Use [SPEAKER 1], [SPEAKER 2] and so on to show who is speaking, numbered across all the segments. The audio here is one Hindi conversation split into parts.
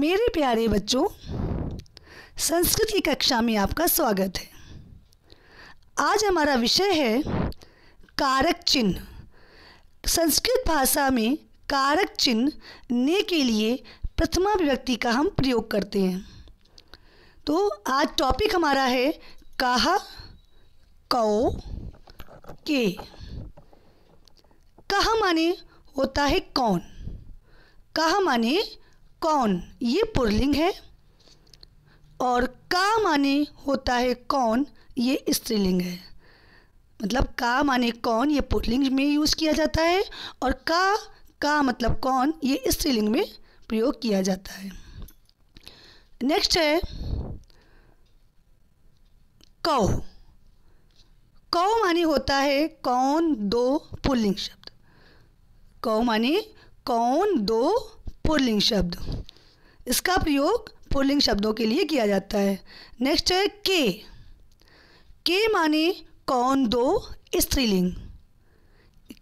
[SPEAKER 1] मेरे प्यारे बच्चों संस्कृत की कक्षा में आपका स्वागत है आज हमारा विषय है कारक चिन्ह संस्कृत भाषा में कारक चिन्ह ने के लिए प्रथमा विभक्ति का हम प्रयोग करते हैं तो आज टॉपिक हमारा है कहा कौ के कहा माने होता है कौन कहा माने कौन ये पुरलिंग है और का माने होता है कौन ये स्त्रीलिंग है मतलब का माने कौन ये पुरलिंग में यूज़ किया जाता है और का का मतलब कौन ये स्त्रीलिंग में प्रयोग किया जाता है नेक्स्ट है कौ कौ माने होता है कौन दो पुल्लिंग शब्द कौ माने कौन दो पुरलिंग शब्द इसका प्रयोग पुरलिंग शब्दों के लिए किया जाता है नेक्स्ट है के के माने कौन दो स्त्रीलिंग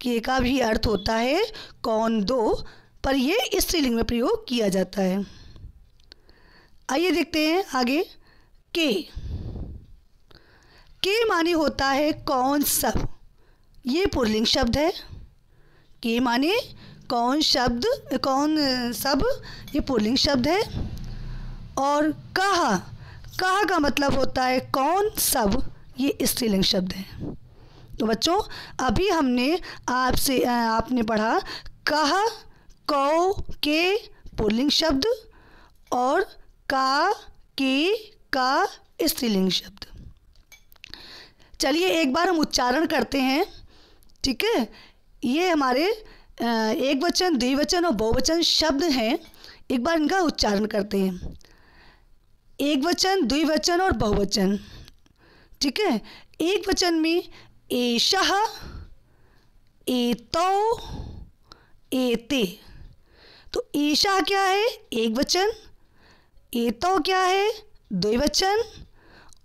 [SPEAKER 1] के का भी अर्थ होता है कौन दो पर यह स्त्रीलिंग में प्रयोग किया जाता है आइए देखते हैं आगे के के माने होता है कौन सब ये पुरलिंग शब्द है के माने कौन शब्द कौन सब ये पुलिंग शब्द है और कहा कहा का मतलब होता है कौन सब ये स्त्रीलिंग शब्द है तो बच्चों अभी हमने आपसे आपने पढ़ा कहा कौ के पुलिंग शब्द और का के का स्त्रीलिंग शब्द चलिए एक बार हम उच्चारण करते हैं ठीक है ये हमारे एक वचन द्विवचन और बहुवचन शब्द हैं एक बार इनका उच्चारण करते हैं एक वचन द्विवचन और बहुवचन ठीक है एक वचन में एशह एतो एते तो ईशा क्या है एक वचन एतो क्या है द्विवचन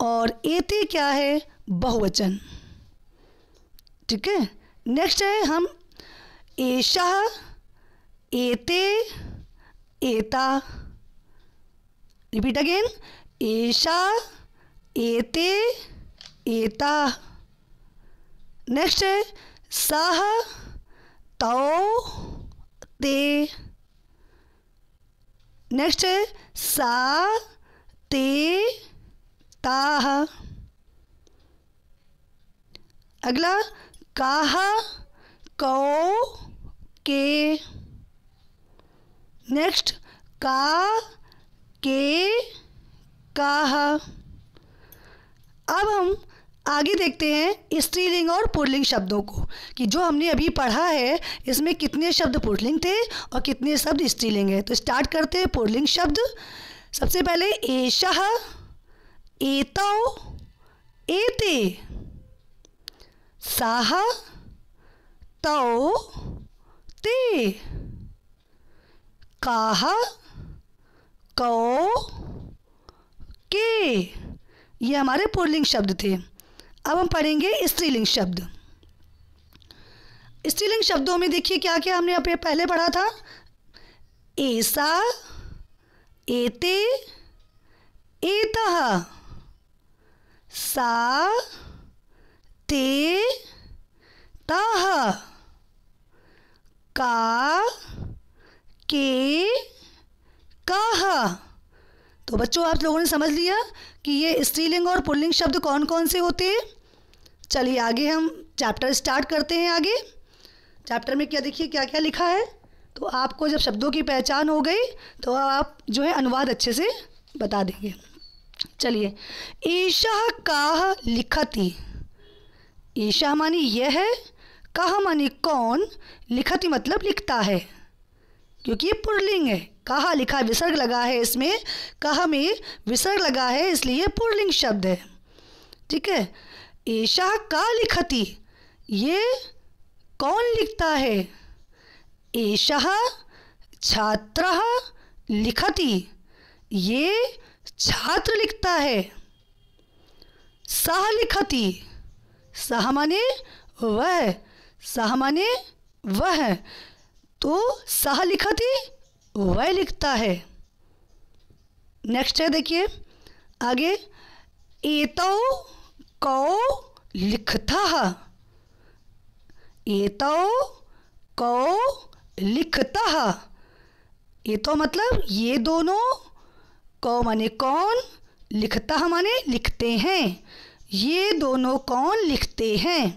[SPEAKER 1] और एते क्या है बहुवचन ठीक है नेक्स्ट है हम एशा, एते एता रिपीट अगेन एशा, एते एता नेक्स्ट है सह तौ ते नेक्स्ट है सा ते ता अगला कहा कौ के नेक्स्ट का के कह अब हम आगे देखते हैं स्त्रीलिंग और पुल्लिंग शब्दों को कि जो हमने अभी पढ़ा है इसमें कितने शब्द पुल्लिंग थे और कितने शब्द स्त्रीलिंग है तो स्टार्ट करते हैं पुल्लिंग शब्द सबसे पहले एशह एतो एते साहा तौ ते काह कौ के ये हमारे पुल्लिंग शब्द थे अब हम पढ़ेंगे स्त्रीलिंग शब्द स्त्रीलिंग शब्दों में देखिए क्या क्या हमने अपने पहले पढ़ा था ऐसा एते एत सा ते ताह का के कह तो बच्चों आप लोगों ने समझ लिया कि ये स्त्रीलिंग और पुल्लिंग शब्द कौन कौन से होते हैं चलिए आगे हम चैप्टर स्टार्ट करते हैं आगे चैप्टर में क्या देखिए क्या क्या लिखा है तो आपको जब शब्दों की पहचान हो गई तो आप जो है अनुवाद अच्छे से बता देंगे चलिए ईशा का लिखती ईशा मानी यह है कहा माने कौन लिखती मतलब लिखता है क्योंकि ये पुरलिंग है कहा लिखा विसर्ग लगा है इसमें कहा में विसर्ग लगा है इसलिए पुरलिंग शब्द है ठीक है ऐशा का लिखती ये कौन लिखता है ऐशा छात्र लिखती ये छात्र लिखता है सह लिखती सह माने वह सह माने वह तो सह लिखती वह लिखता है नेक्स्ट है देखिए आगे एतो कौ लिखता एतो कौ लिखता ये तो मतलब ये दोनों कौ माने कौन लिखता माने लिखते हैं ये दोनों कौन लिखते हैं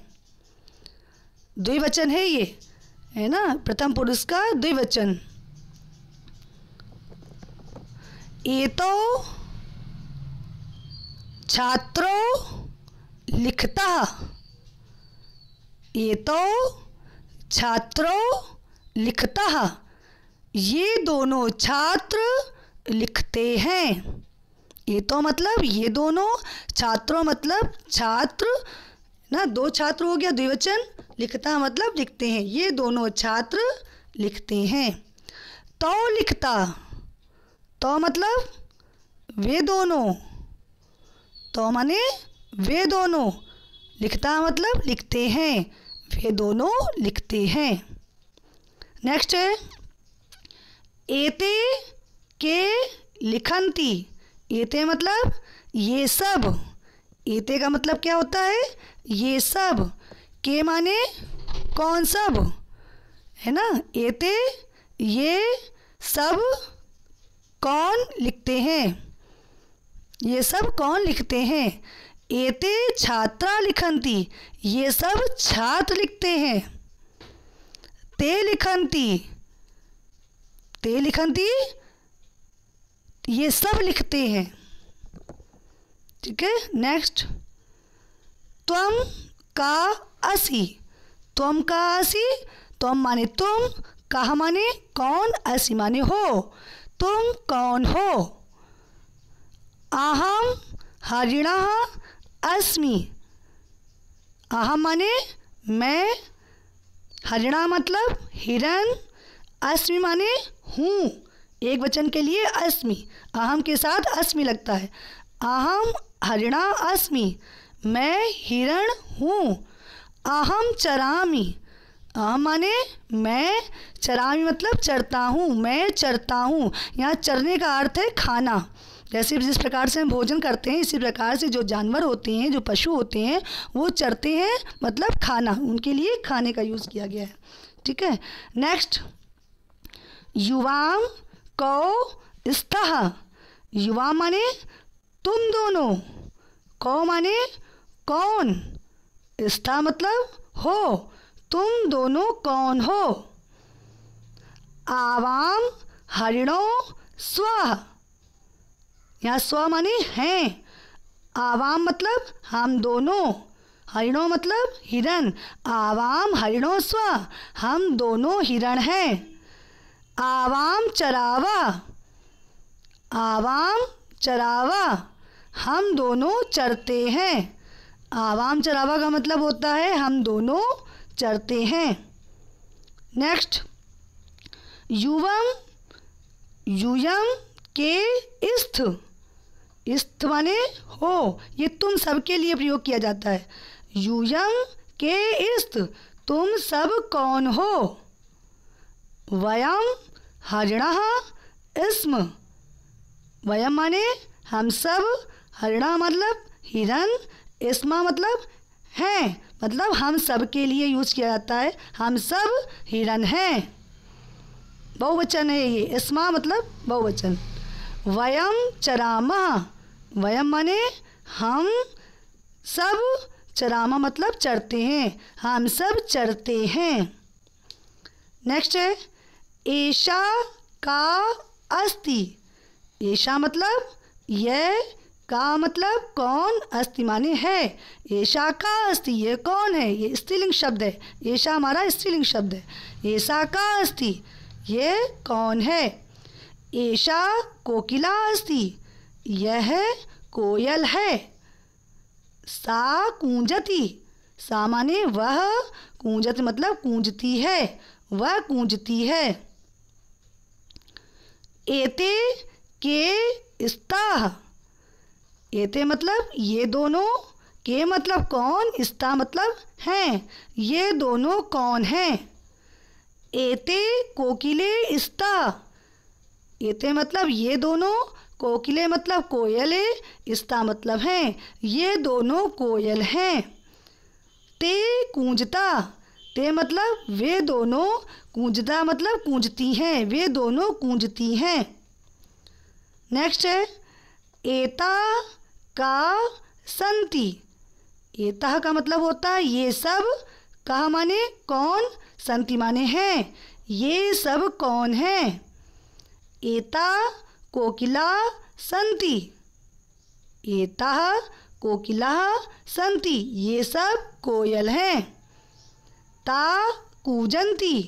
[SPEAKER 1] द्विवचन है ये है ना प्रथम पुरुष का द्विवचन ये तो छात्रों लिखता ये तो छात्रों लिखता ये दोनों छात्र लिखते हैं ये तो मतलब ये दोनों छात्रों मतलब छात्र ना दो छात्र हो गया द्विवचन लिखता मतलब लिखते हैं ये दोनों छात्र लिखते हैं तो लिखता तो मतलब वे दोनों तो माने वे दोनों लिखता मतलब लिखते हैं वे दोनों लिखते हैं नेक्स्ट है एते के लिखंती एते मतलब ये सब एते का मतलब क्या होता है ये सब के माने कौन सब है ना एते ये सब कौन लिखते हैं ये सब कौन लिखते हैं एते छात्रा लिखंती ये सब छात्र लिखते हैं ते लिखंती ते लिखंती ये सब लिखते हैं ठीक है नेक्स्ट तुम का असी तुम का असी तुम माने तुम कहा माने कौन असी माने हो तुम कौन हो अहम हरिणा अस्मि अहम माने मैं हरिणा मतलब हिरण अस्मि माने हूँ एक वचन के लिए अस्मि अहम के साथ अस्मि लगता है अहम हरिणा अस्मि मैं हिरण हूँ अहम चरामी अहम माने मैं चरामी मतलब चरता हूँ मैं चरता हूँ यहाँ चरने का अर्थ है खाना जैसे जिस प्रकार से हम भोजन करते हैं इसी प्रकार से जो जानवर होते हैं जो पशु होते हैं वो चरते हैं मतलब खाना उनके लिए खाने का यूज़ किया गया है ठीक है नेक्स्ट युवाम कौ स्तः युवा माने तुम दोनों कौ माने कौन इसका मतलब हो तुम दोनों कौन हो आवाम हरिणों स्व यहाँ स्व माने हैं आवाम मतलब हम दोनों हरिणों मतलब हिरण आवाम हरिणों स्व हम दोनों हिरण हैं आवाम चरावा आवाम चरावा हम दोनों चरते हैं आवाम चरावा का मतलब होता है हम दोनों चरते हैं नेक्स्ट युवम युयम के इस्थ इस्थ माने हो ये तुम सबके लिए प्रयोग किया जाता है युयम के इस्थ तुम सब कौन हो वयम हजड़ा इस्म वयम माने हम सब हरणा मतलब हिरण इसमा मतलब हैं मतलब हम सब के लिए यूज किया जाता है हम सब हिरण हैं बहुवचन है ये इसमा मतलब बहुवचन वयम चरामा वयम माने हम सब चरामा मतलब चरते हैं हम सब चरते हैं नेक्स्ट है ऐशा का अस्ति ऐशा मतलब यह का मतलब कौन अस्थि माने है ऐसा का अस्थि ये कौन है ये स्त्रीलिंग शब्द है ऐसा हमारा स्त्रीलिंग शब्द है ऐसा का अस्थि ये कौन है ऐशा कोकिला अस्थि यह कोयल है सा कूंजती सा माने वह कूंजत मतलब कूंजती है वह कूंजती है एते के स्ताह एते मतलब ये दोनों के मतलब कौन इस्ता मतलब हैं ये दोनों कौन हैं एते कोकिले इस्ता एते मतलब ये दोनों कोकिले मतलब कोयले इस्ता मतलब हैं ये दोनों कोयल हैं ते कूंजता ते मतलब वे दोनों कूंजता मतलब कूंजती हैं वे दोनों कूंजती हैं नेक्स्ट है एता का संति एता का मतलब होता है ये सब कहा माने कौन संति माने हैं ये सब कौन हैं एता कोकिला संति एता कोकिला संति ये सब कोयल हैं ता कूजंती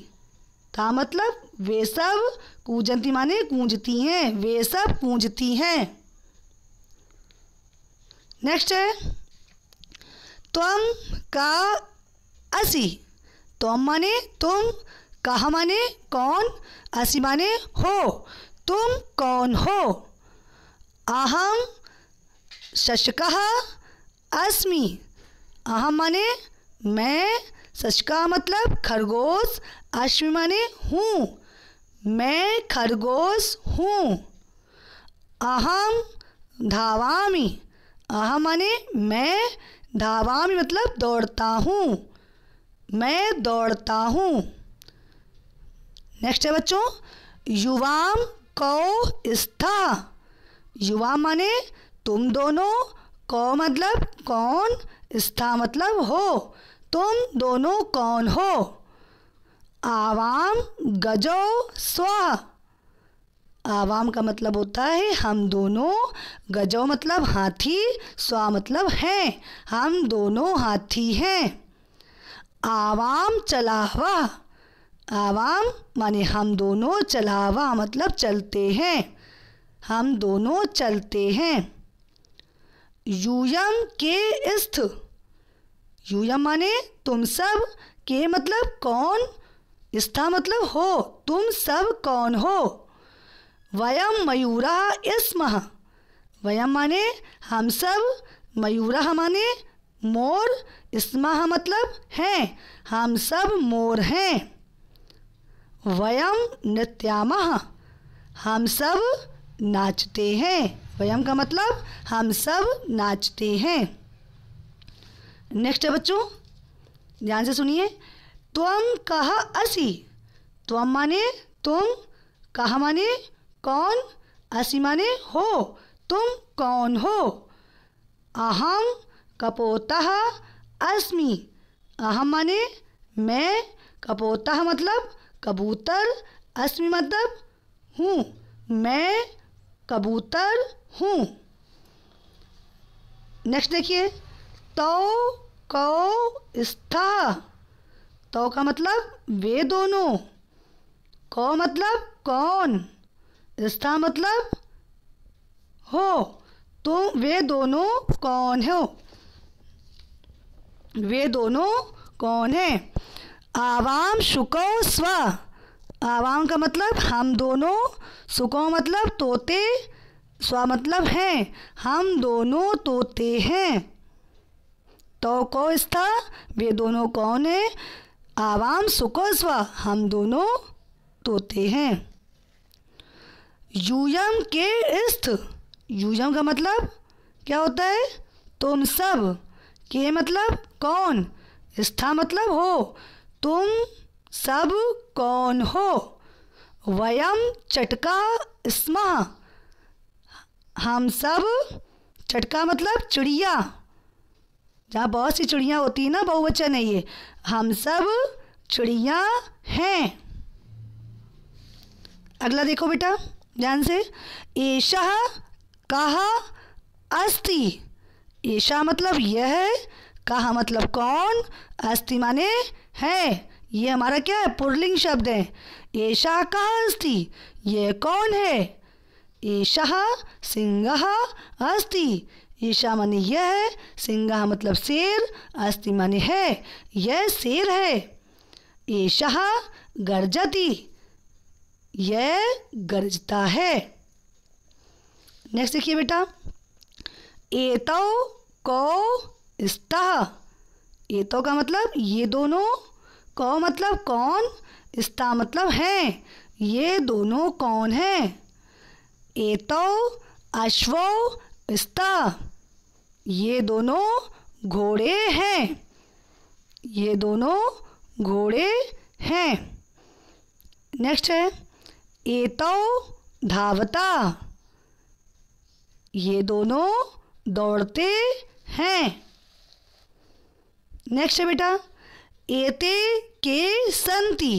[SPEAKER 1] ता मतलब वे सब कूजंती माने कूजती हैं वे सब कूजती हैं नेक्स्ट है तुम का असी तुम माने तुम कहा माने कौन असी माने हो तुम कौन हो अहम शशक अस्मि अहम माने मैं शशका मतलब खरगोश अश्मि माने हूँ मैं खरगोश हूँ अहम धावामी आह माने मैं धावामी मतलब दौड़ता हूँ मैं दौड़ता हूँ नेक्स्ट है बच्चों युवाम कौ स्था युवा माने तुम दोनों कौ मतलब कौन स्था मतलब हो तुम दोनों कौन हो आवाम गजो स्व आवाम का मतलब होता है हम दोनों गजो मतलब हाथी स्वा मतलब हैं हम दोनों हाथी हैं आवाम चलावा आवाम माने हम दोनों चलावा मतलब चलते हैं हम दोनों चलते हैं यूयम के स्थ यूयम माने तुम सब के मतलब कौन स्था मतलब हो तुम सब कौन हो वयम मयूरा इसम वयम माने हम सब मयूरा माने मोर इसमह मतलब हैं हम सब मोर हैं वयम नृत्यामह हम सब नाचते हैं वयम का मतलब हम सब नाचते हैं नेक्स्ट है बच्चों ध्यान से सुनिए तुम कह असी तुम माने तुम कहा माने कौन असी माने हो तुम कौन हो अहम कपोतः अस्मि अहम माने मैं कपोतः मतलब कबूतर अस्मि मतलब हूँ मैं कबूतर हूँ नेक्स्ट देखिए तो कौ स्थ तो का मतलब वे दोनों कौ मतलब कौन स्था मतलब हो तो वे दोनों कौन हो वे दोनों कौन हैं आवाम शुको स्व आवाम का मतलब हम दोनों सुको मतलब तोते स्व मतलब हैं हम दोनों तोते हैं तो कौ स्था वे दोनों कौन हैं आवाम सुको स्व हम दोनों तोते हैं यूयम के स्थ यूयम का मतलब क्या होता है तुम तो सब के मतलब कौन स्था मतलब हो तुम सब कौन हो वयम चटका स्म हम सब चटका मतलब चिड़िया जहाँ बहुत सी चिड़िया होती है ना बहुवचन है ये हम सब चिड़िया हैं अगला देखो बेटा ध्यान से ऐशा कहा अस्ति ऐशा मतलब यह है कहा मतलब कौन अस्ति माने है ये हमारा क्या है पुरलिंग शब्द है ऐशा कहा अस्ति यह कौन है ऐसा सिंह अस्ति ईशा माने यह है सिंह मतलब शेर अस्थि माने है यह शेर है ऐसा गर्जती यह गरजता है नेक्स्ट देखिए बेटा एतो को स्तः एतो का मतलब ये दोनों को मतलब कौन स्तः मतलब हैं ये दोनों कौन हैं एतो अश्व स्तः ये दोनों घोड़े हैं ये दोनों घोड़े हैं नेक्स्ट है एतो धावता ये दोनों दौड़ते हैं नेक्स्ट है बेटा एते के संति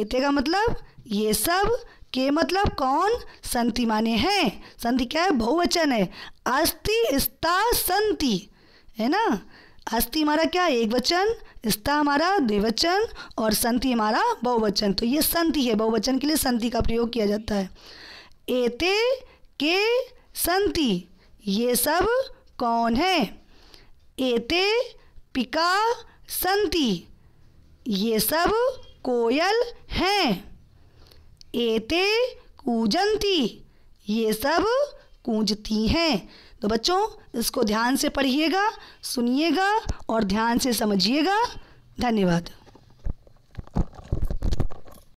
[SPEAKER 1] एते का मतलब ये सब के मतलब कौन संति माने हैं संति क्या है बहुवचन है अस्ति स्ता संति है ना अस्थि हमारा क्या है एक वचन स्था हमारा द्विवचन और संति हमारा बहुवचन तो ये संति है बहुवचन के लिए संति का प्रयोग किया जाता है एते के संति ये सब कौन है एते पिका संति ये सब कोयल हैं एते कूजंती ये सब कूजती हैं तो बच्चों इसको ध्यान से पढ़िएगा सुनिएगा और ध्यान से समझिएगा धन्यवाद